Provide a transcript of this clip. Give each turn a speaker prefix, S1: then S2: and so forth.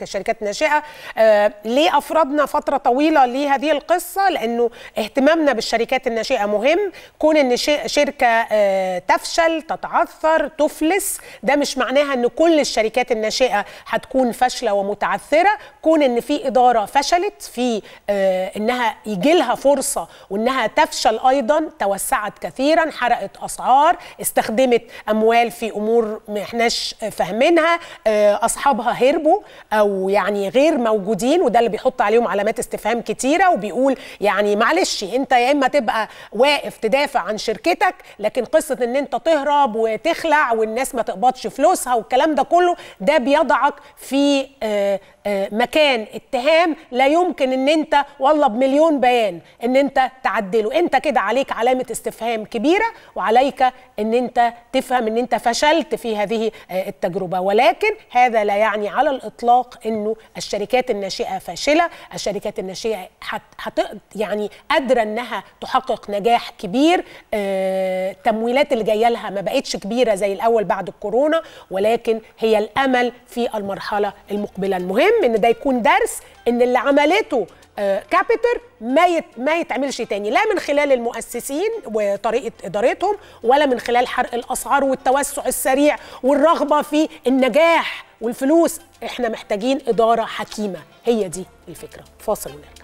S1: كشركات ناشئه آه ليه افرضنا فتره طويله لهذه القصه لانه اهتمامنا بالشركات الناشئه مهم كون ان شركه آه تفشل تتعثر تفلس ده مش معناها ان كل الشركات الناشئه هتكون فاشله ومتعثره كون ان في اداره فشلت في آه انها يجي لها فرصه وانها تفشل ايضا توسعت كثيرا حرقت اسعار استخدمت اموال في امور ما احناش فاهمينها آه اصحابها هربوا او يعني غير موجودين وده اللي بيحط عليهم علامات استفهام كتيره وبيقول يعني معلش انت يا اما تبقى واقف تدافع عن شركتك لكن قصه ان انت تهرب وتخلع والناس ما تقبضش فلوسها والكلام ده كله ده بيضعك في آه، آه، مكان اتهام لا يمكن ان انت والله بمليون بيان ان انت تعدله انت كده عليك علامه استفهام كبيره وعليك ان انت تفهم ان انت فشلت في هذه آه، التجربه ولكن هذا لا يعني على الاطلاق انه الشركات الناشئه فاشله الشركات الناشئه حت حت يعني قادره انها تحقق نجاح كبير آه، التمويلات اللي جايه لها ما بقتش كبيره زي الاول بعد الكورونا ولكن هي الامل في المرحله المقبله المهم ان ده يكون درس ان اللي عملته آه، كابيتر ما يت ما يتعملش تاني لا من خلال المؤسسين وطريقه ادارتهم ولا من خلال حرق الاسعار والتوسع السريع والرغبه في النجاح والفلوس احنا محتاجين اداره حكيمه هي دي الفكره فاصل ونرجع